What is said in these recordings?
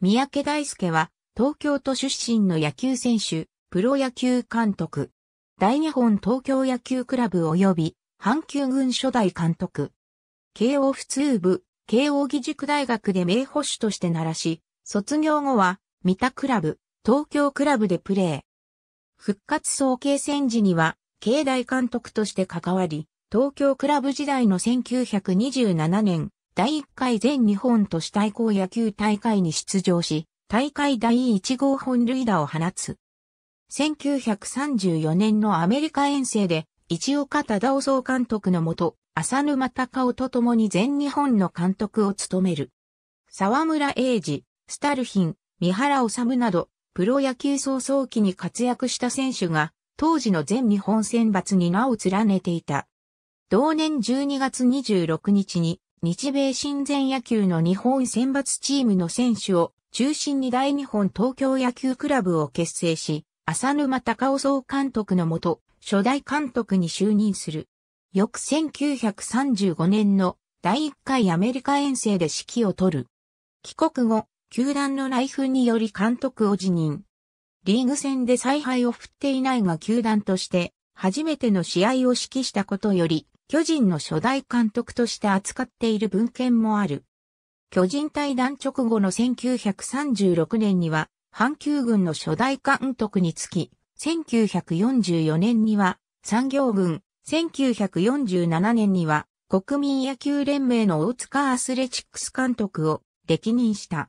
三宅大輔は、東京都出身の野球選手、プロ野球監督。大日本東京野球クラブ及び、阪急軍初代監督。慶応普通部、慶応義塾大学で名捕手として鳴らし、卒業後は、三田クラブ、東京クラブでプレー。復活総慶戦時には、慶大監督として関わり、東京クラブ時代の1927年、第1回全日本都市対抗野球大会に出場し、大会第1号本塁打を放つ。1934年のアメリカ遠征で、一岡忠夫総監督のもと、浅沼隆夫と共に全日本の監督を務める。沢村英二、スタルヒン、三原治など、プロ野球早々期に活躍した選手が、当時の全日本選抜に名を連ねていた。同年12月26日に、日米親善野球の日本選抜チームの選手を中心に大日本東京野球クラブを結成し、浅沼隆夫総監督のもと、初代監督に就任する。翌1935年の第1回アメリカ遠征で指揮を執る。帰国後、球団の内紛により監督を辞任。リーグ戦で采配を振っていないが球団として、初めての試合を指揮したことより、巨人の初代監督として扱っている文献もある。巨人対談直後の1936年には、阪急軍の初代監督につき、1944年には産業軍、1947年には国民野球連盟の大塚アスレチックス監督を歴任した。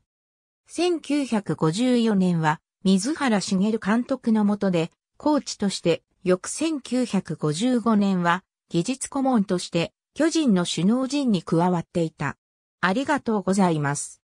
1954年は水原茂監督の下でコーチとして翌1955年は技術顧問として巨人の首脳陣に加わっていた。ありがとうございます。